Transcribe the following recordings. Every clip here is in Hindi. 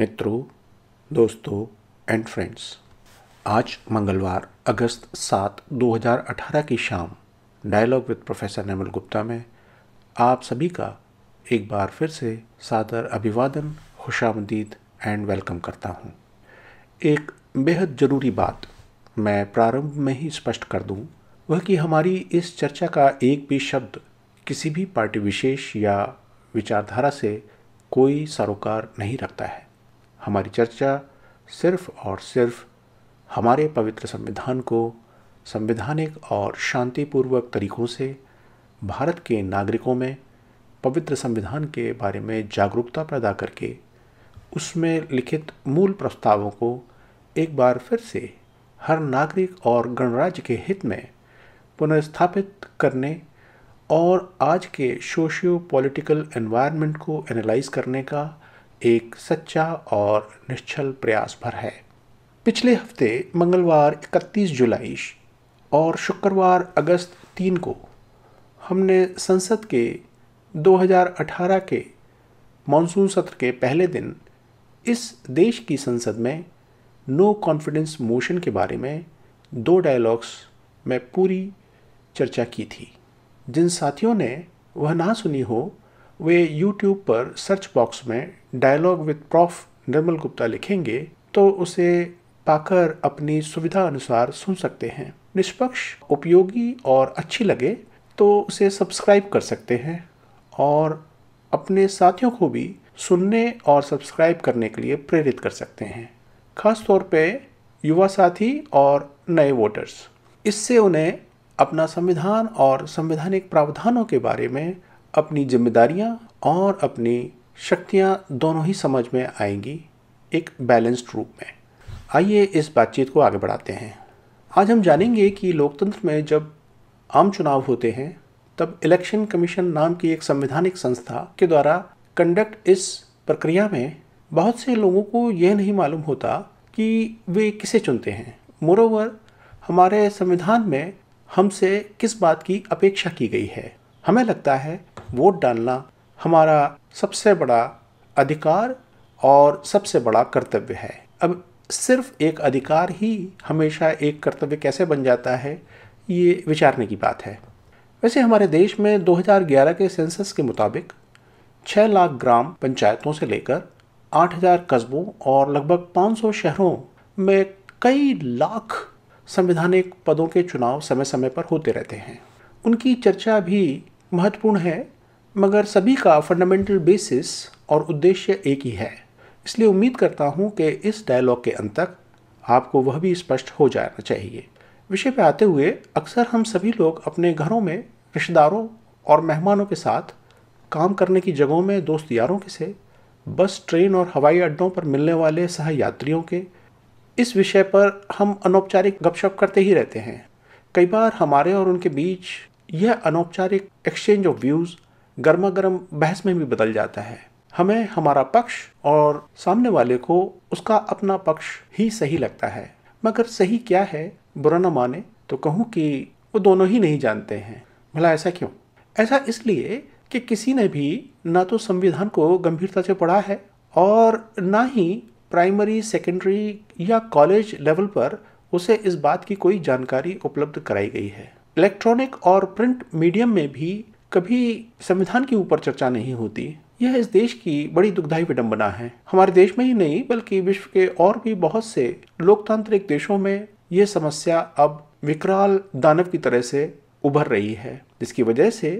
मित्रों दोस्तों एंड फ्रेंड्स आज मंगलवार अगस्त सात 2018 की शाम dialogue with professor Nirmal Gupta में आप सभी का एक बार फिर से सादर अभिवादन खुशामदीद एंड वेलकम करता हूँ एक बेहद ज़रूरी बात मैं प्रारंभ में ही स्पष्ट कर दूँ वह कि हमारी इस चर्चा का एक भी शब्द किसी भी पार्टी विशेष या विचारधारा से कोई सरोकार नहीं रखता है हमारी चर्चा सिर्फ और सिर्फ हमारे पवित्र संविधान को संवैधानिक और शांतिपूर्वक तरीक़ों से भारत के नागरिकों में पवित्र संविधान के बारे में जागरूकता पैदा करके उसमें लिखित मूल प्रस्तावों को एक बार फिर से हर नागरिक और गणराज्य के हित में पुनर्स्थापित करने और आज के सोशियो पॉलिटिकल एनवायरनमेंट को एनालाइज करने का एक सच्चा और निश्चल प्रयास भर है पिछले हफ्ते मंगलवार 31 जुलाई और शुक्रवार अगस्त 3 को हमने संसद के 2018 के मानसून सत्र के पहले दिन इस देश की संसद में नो कॉन्फिडेंस मोशन के बारे में दो डायलॉग्स में पूरी चर्चा की थी जिन साथियों ने वह ना सुनी हो वे YouTube पर सर्च बॉक्स में dialogue with prof Nirmal Gupta लिखेंगे तो उसे पाकर अपनी सुविधा अनुसार सुन सकते हैं निष्पक्ष उपयोगी और अच्छी लगे तो उसे सब्सक्राइब कर सकते हैं और अपने साथियों को भी सुनने और सब्सक्राइब करने के लिए प्रेरित कर सकते हैं खास तौर पे युवा साथी और नए वोटर्स इससे उन्हें अपना संविधान और संवैधानिक प्रावधानों के बारे में अपनी जिम्मेदारियाँ और अपनी शक्तियाँ दोनों ही समझ में आएंगी एक बैलेंस्ड रूप में आइए इस बातचीत को आगे बढ़ाते हैं आज हम जानेंगे कि लोकतंत्र में जब आम चुनाव होते हैं तब इलेक्शन कमीशन नाम की एक संवैधानिक संस्था के द्वारा कंडक्ट इस प्रक्रिया में बहुत से लोगों को यह नहीं मालूम होता कि वे किसे चुनते हैं मोरोवर हमारे संविधान में हमसे किस बात की अपेक्षा की गई है हमें लगता है वोट डालना हमारा सबसे बड़ा अधिकार और सबसे बड़ा कर्तव्य है अब सिर्फ एक अधिकार ही हमेशा एक कर्तव्य कैसे बन जाता है ये विचारने की बात है वैसे हमारे देश में 2011 के सेंसस के मुताबिक 6 लाख ग्राम पंचायतों से लेकर 8000 कस्बों और लगभग 500 शहरों में कई लाख संवैधानिक पदों के चुनाव समय समय पर होते रहते हैं उनकी चर्चा भी महत्वपूर्ण है मगर सभी का फंडामेंटल बेसिस और उद्देश्य एक ही है इसलिए उम्मीद करता हूँ कि इस डायलॉग के अंत तक आपको वह भी स्पष्ट हो जाना चाहिए विषय पर आते हुए अक्सर हम सभी लोग अपने घरों में रिश्तेदारों और मेहमानों के साथ काम करने की जगहों में दोस्त यारों के से बस ट्रेन और हवाई अड्डों पर मिलने वाले सह यात्रियों के इस विषय पर हम अनौपचारिक गपशप करते ही रहते हैं कई बार हमारे और उनके बीच यह अनौपचारिक एक्सचेंज ऑफ व्यूज़ गर्मा गर्म बहस में भी बदल जाता है हमें हमारा पक्ष और सामने वाले को उसका अपना पक्ष ही सही लगता है मगर सही क्या है बुरा न माने तो कहूँ कि वो दोनों ही नहीं जानते हैं भला ऐसा क्यों ऐसा इसलिए कि किसी ने भी ना तो संविधान को गंभीरता से पढ़ा है और ना ही प्राइमरी सेकेंडरी या कॉलेज लेवल पर उसे इस बात की कोई जानकारी उपलब्ध कराई गई है इलेक्ट्रॉनिक और प्रिंट मीडियम में भी कभी संविधान के ऊपर चर्चा नहीं होती यह इस देश की बड़ी दुखदायी विडम्बना है हमारे देश में ही नहीं बल्कि विश्व के और भी बहुत से लोकतांत्रिक देशों में यह समस्या अब विकराल दानव की तरह से उभर रही है जिसकी वजह से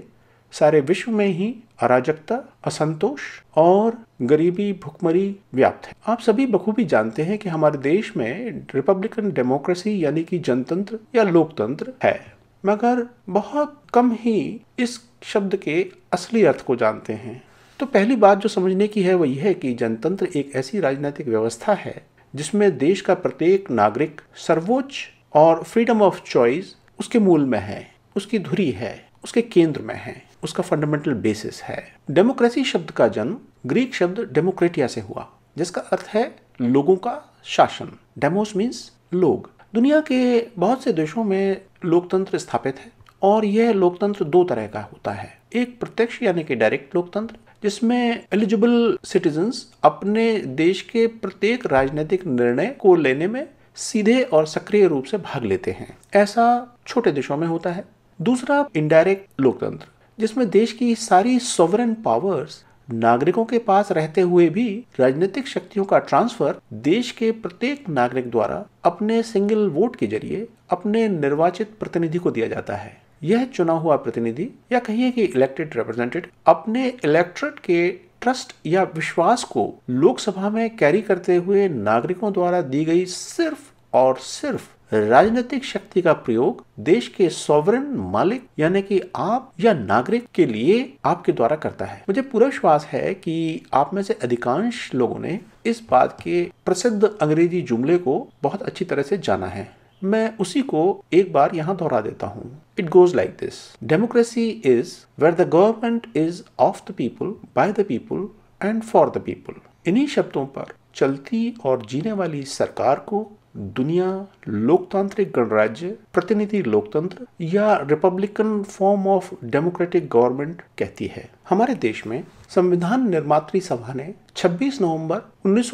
सारे विश्व में ही अराजकता असंतोष और गरीबी भुखमरी व्याप्त है आप सभी बखूबी जानते हैं कि हमारे देश में रिपब्लिकन डेमोक्रेसी यानी कि जनतंत्र या लोकतंत्र है मगर बहुत कम ही इस शब्द के असली अर्थ को जानते हैं तो पहली बात जो समझने की है वह यह है कि जनतंत्र एक ऐसी राजनीतिक व्यवस्था है जिसमें देश का प्रत्येक नागरिक सर्वोच्च और फ्रीडम ऑफ चॉइस उसके मूल में है उसकी धुरी है उसके केंद्र में है उसका फंडामेंटल बेसिस है डेमोक्रेसी शब्द का जन्म ग्रीक शब्द डेमोक्रेटिया से हुआ जिसका अर्थ है लोगों का शासन डेमोस मीन्स लोग दुनिया के बहुत से देशों में लोकतंत्र स्थापित है और यह लोकतंत्र दो तरह का होता है एक प्रत्यक्ष यानी कि डायरेक्ट लोकतंत्र जिसमें एलिजिबल सिटीजन अपने देश के प्रत्येक राजनीतिक निर्णय को लेने में सीधे और सक्रिय रूप से भाग लेते हैं ऐसा छोटे देशों में होता है दूसरा इनडायरेक्ट लोकतंत्र जिसमें देश की सारी सॉवरन पावर्स नागरिकों के पास रहते हुए भी राजनीतिक शक्तियों का ट्रांसफर देश के प्रत्येक नागरिक द्वारा अपने सिंगल वोट के जरिए अपने निर्वाचित प्रतिनिधि को दिया जाता है यह चुना हुआ प्रतिनिधि या कहिए कि इलेक्टेड रिप्रेजेंटेटिव अपने इलेक्ट्रेट के ट्रस्ट या विश्वास को लोकसभा में कैरी करते हुए नागरिकों द्वारा दी गई सिर्फ और सिर्फ राजनीतिक शक्ति का प्रयोग देश के सॉवरन मालिक यानी कि आप या नागरिक के लिए आपके द्वारा करता है मुझे पूरा विश्वास है कि आप में से अधिकांश लोगों ने इस बात के प्रसिद्ध अंग्रेजी जुमले को बहुत अच्छी तरह से जाना है मैं उसी को एक बार यहाँ दोहरा देता हूँ it goes like this democracy is where the government is of the people by the people and for the people इन्हीं शब्दों पर चलती और जीने वाली सरकार को दुनिया लोकतांत्रिक गणराज्य प्रतिनिधि लोकतंत्र या republican form of democratic government कहती है हमारे देश में संविधान निर्मात्री सभा ने 26 नवंबर उन्नीस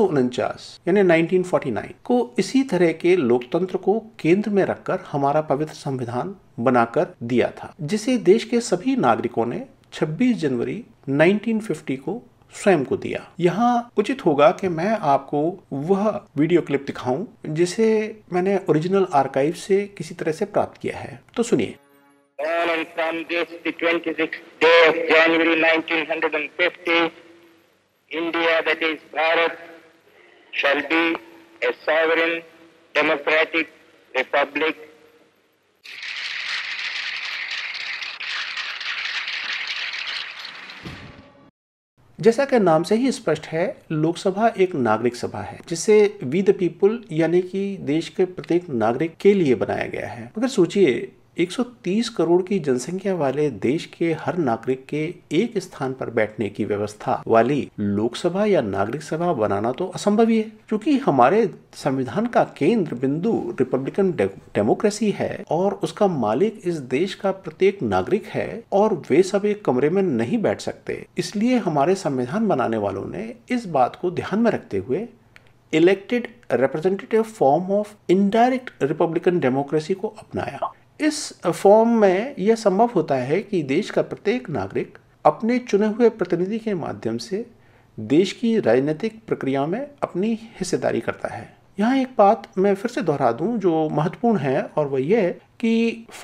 यानी 1949 को इसी तरह के लोकतंत्र को केंद्र में रखकर हमारा पवित्र संविधान बनाकर दिया था जिसे देश के सभी नागरिकों ने 26 जनवरी 1950 को स्वयं को दिया यहाँ उचित होगा कि मैं आपको वह वीडियो क्लिप दिखाऊं जिसे मैंने ओरिजिनल आर्काइव से किसी तरह से प्राप्त किया है तो सुनिए India, that is shall be a sovereign democratic republic जैसा कि नाम से ही स्पष्ट है लोकसभा एक नागरिक सभा है जिसे वी द पीपुल यानी कि देश के प्रत्येक नागरिक के लिए बनाया गया है अगर सोचिए 130 करोड़ की जनसंख्या वाले देश के हर नागरिक के एक स्थान पर बैठने की व्यवस्था वाली लोकसभा या नागरिक सभा बनाना तो असंभव ही है क्योंकि हमारे संविधान का केंद्र बिंदु रिपब्लिकन डेमोक्रेसी है और उसका मालिक इस देश का प्रत्येक नागरिक है और वे सब एक कमरे में नहीं बैठ सकते इसलिए हमारे संविधान बनाने वालों ने इस बात को ध्यान में रखते हुए elected representative form of indirect republican democracy को अपनाया इस फॉर्म में यह संभव होता है कि देश का प्रत्येक नागरिक अपने चुने हुए प्रतिनिधि के माध्यम से देश की राजनीतिक प्रक्रिया में अपनी हिस्सेदारी करता है यहाँ एक बात मैं फिर से दोहरा दूं जो महत्वपूर्ण है और वह यह कि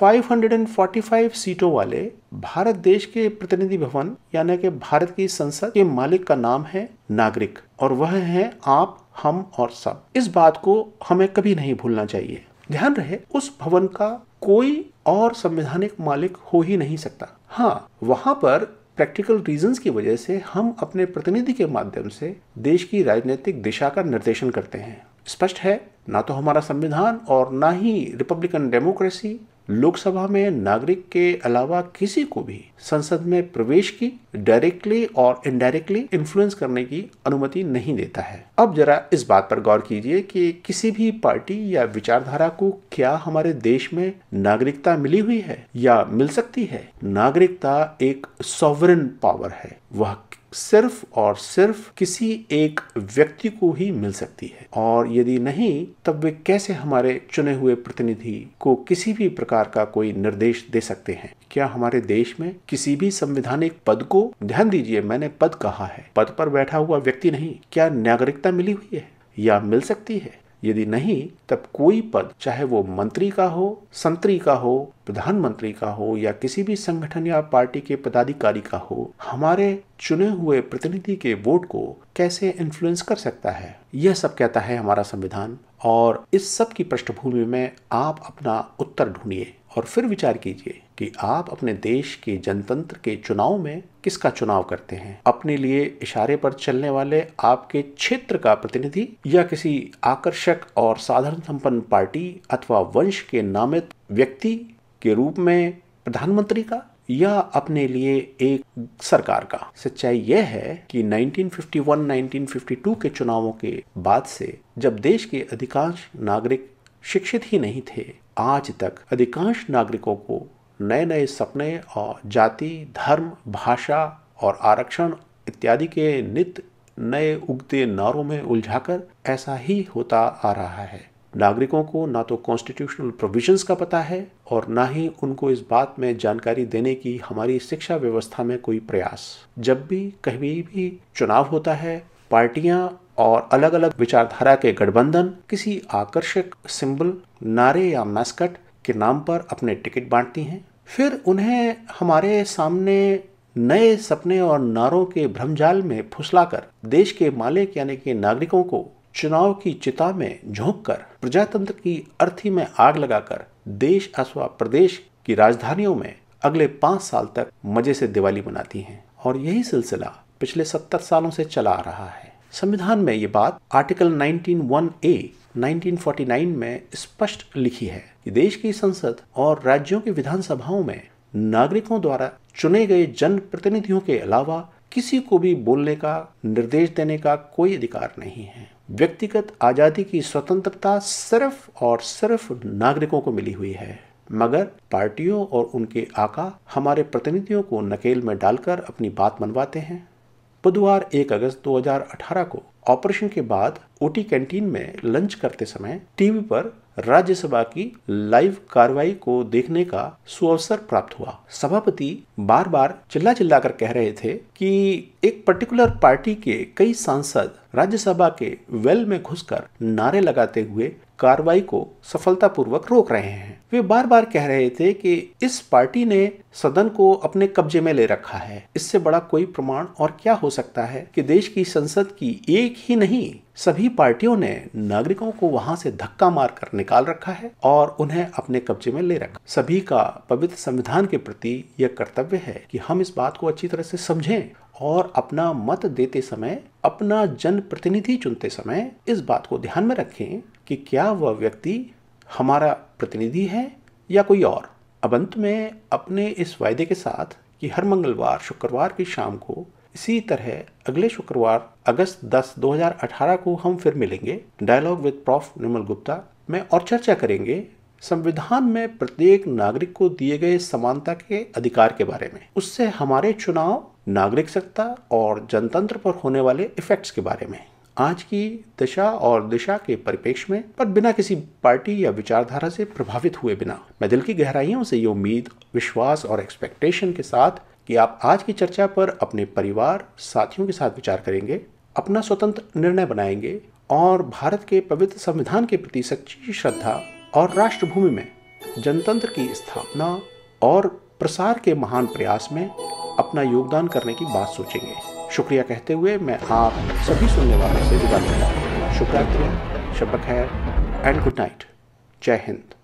545 सीटों वाले भारत देश के प्रतिनिधि भवन यानी कि भारत की संसद के मालिक का नाम है नागरिक और वह है आप हम और सब इस बात को हमें कभी नहीं भूलना चाहिए ध्यान रहे उस भवन का कोई और संवैधानिक मालिक हो ही नहीं सकता हाँ वहां पर प्रैक्टिकल रीजंस की वजह से हम अपने प्रतिनिधि के माध्यम से देश की राजनीतिक दिशा का निर्देशन करते हैं स्पष्ट है ना तो हमारा संविधान और ना ही रिपब्लिकन डेमोक्रेसी लोकसभा में नागरिक के अलावा किसी को भी संसद में प्रवेश की डायरेक्टली और इनडायरेक्टली इन्फ्लुएंस करने की अनुमति नहीं देता है अब जरा इस बात पर गौर कीजिए कि किसी भी पार्टी या विचारधारा को क्या हमारे देश में नागरिकता मिली हुई है या मिल सकती है नागरिकता एक सॉवरन पावर है वह सिर्फ और सिर्फ किसी एक व्यक्ति को ही मिल सकती है और यदि नहीं तब वे कैसे हमारे चुने हुए प्रतिनिधि को किसी भी प्रकार का कोई निर्देश दे सकते हैं क्या हमारे देश में किसी भी संवैधानिक पद को ध्यान दीजिए मैंने पद कहा है पद पर बैठा हुआ व्यक्ति नहीं क्या नागरिकता मिली हुई है या मिल सकती है यदि नहीं तब कोई पद चाहे वो मंत्री का हो संतरी का हो प्रधानमंत्री का हो या किसी भी संगठन या पार्टी के पदाधिकारी का हो हमारे चुने हुए प्रतिनिधि के वोट को कैसे इन्फ्लुएंस कर सकता है यह सब कहता है हमारा संविधान और इस सब की पृष्ठभूमि में आप अपना उत्तर ढूंढिए और फिर विचार कीजिए कि आप अपने देश के जनतंत्र के चुनाव में किसका चुनाव करते हैं अपने लिए इशारे पर चलने वाले आपके क्षेत्र का प्रतिनिधि या किसी आकर्षक और साधारण संपन्न पार्टी अथवा वंश के नामित व्यक्ति के रूप में प्रधानमंत्री का या अपने लिए एक सरकार का सच्चाई यह है कि 1951-1952 के चुनावों के बाद से जब देश के अधिकांश नागरिक शिक्षित ही नहीं थे आज तक अधिकांश नागरिकों को नए नए सपने और जाति धर्म भाषा और आरक्षण इत्यादि के नित नए उगते नारों में उलझाकर ऐसा ही होता आ रहा है नागरिकों को ना तो कॉन्स्टिट्यूशनल प्रोविजंस का पता है और ना ही उनको इस बात में जानकारी देने की हमारी शिक्षा व्यवस्था में कोई प्रयास जब भी कभी भी चुनाव होता है पार्टियां और अलग अलग विचारधारा के गठबंधन किसी आकर्षक सिंबल नारे या मैस्कट के नाम पर अपने टिकट बांटती हैं फिर उन्हें हमारे सामने नए सपने और नारों के भ्रमजाल में फुसलाकर देश के मालिक यानी कि नागरिकों को चुनाव की चिता में झोंककर प्रजातंत्र की अर्थी में आग लगाकर देश अथवा प्रदेश की राजधानियों में अगले पांच साल तक मजे से दिवाली मनाती हैं और यही सिलसिला पिछले सत्तर सालों से चला आ रहा है संविधान में ये बात आर्टिकल वन ए 1949 में स्पष्ट लिखी है कि देश की संसद और राज्यों की विधानसभाओं में नागरिकों द्वारा चुने गए जनप्रतिनिधियों के अलावा किसी को भी बोलने का निर्देश देने का कोई अधिकार नहीं है व्यक्तिगत आज़ादी की स्वतंत्रता सिर्फ और सिर्फ नागरिकों को मिली हुई है मगर पार्टियों और उनके आका हमारे प्रतिनिधियों को नकेल में डालकर अपनी बात मनवाते हैं बुधवार 1 अगस्त 2018 को ऑपरेशन के बाद ओटी कैंटीन में लंच करते समय टीवी पर राज्यसभा की लाइव कार्रवाई को देखने का सुअवसर प्राप्त हुआ सभापति बार बार चिल्ला चिल्ला कर कह रहे थे कि एक पर्टिकुलर पार्टी के कई सांसद राज्यसभा के वेल में घुसकर नारे लगाते हुए कार्रवाई को सफलतापूर्वक रोक रहे हैं वे बार बार कह रहे थे कि इस पार्टी ने सदन को अपने कब्जे में ले रखा है इससे बड़ा कोई प्रमाण और क्या हो सकता है कि देश की संसद की एक ही नहीं सभी पार्टियों ने नागरिकों को वहां से धक्का मारकर निकाल रखा है और उन्हें अपने कब्जे में ले रखा सभी का पवित्र संविधान के प्रति यह कर्तव्य है कि हम इस बात को अच्छी तरह से समझें और अपना मत देते समय अपना जनप्रतिनिधि चुनते समय इस बात को ध्यान में रखें कि क्या वह व्यक्ति हमारा प्रतिनिधि है या कोई और अब अंत में अपने इस वायदे के साथ कि हर मंगलवार शुक्रवार की शाम को इसी तरह अगले शुक्रवार अगस्त 10 2018 को हम फिर मिलेंगे dialogue with prof Nirmal Gupta में और चर्चा करेंगे संविधान में प्रत्येक नागरिक को दिए गए समानता के अधिकार के बारे में उससे हमारे चुनाव नागरिक सत्ता और जनतंत्र पर होने वाले इफेक्ट्स के बारे में आज की दशा और दिशा के परिपेक्ष में पर बिना किसी पार्टी या विचारधारा से प्रभावित हुए बिना मैं दिल की गहराइयों से ये उम्मीद विश्वास और एक्सपेक्टेशन के साथ कि आप आज की चर्चा पर अपने परिवार साथियों के साथ विचार करेंगे अपना स्वतंत्र निर्णय बनाएंगे और भारत के पवित्र संविधान के प्रति सच्ची श्रद्धा और राष्ट्रभूमि में जनतंत्र की स्थापना और प्रसार के महान प्रयास में अपना योगदान करने की बात सोचेंगे शुक्रिया कहते हुए मैं आप सभी सुनने वालों से विदा लेता हूँ शुक्रिया शब्द खैर एंड गुड नाइट जय हिंद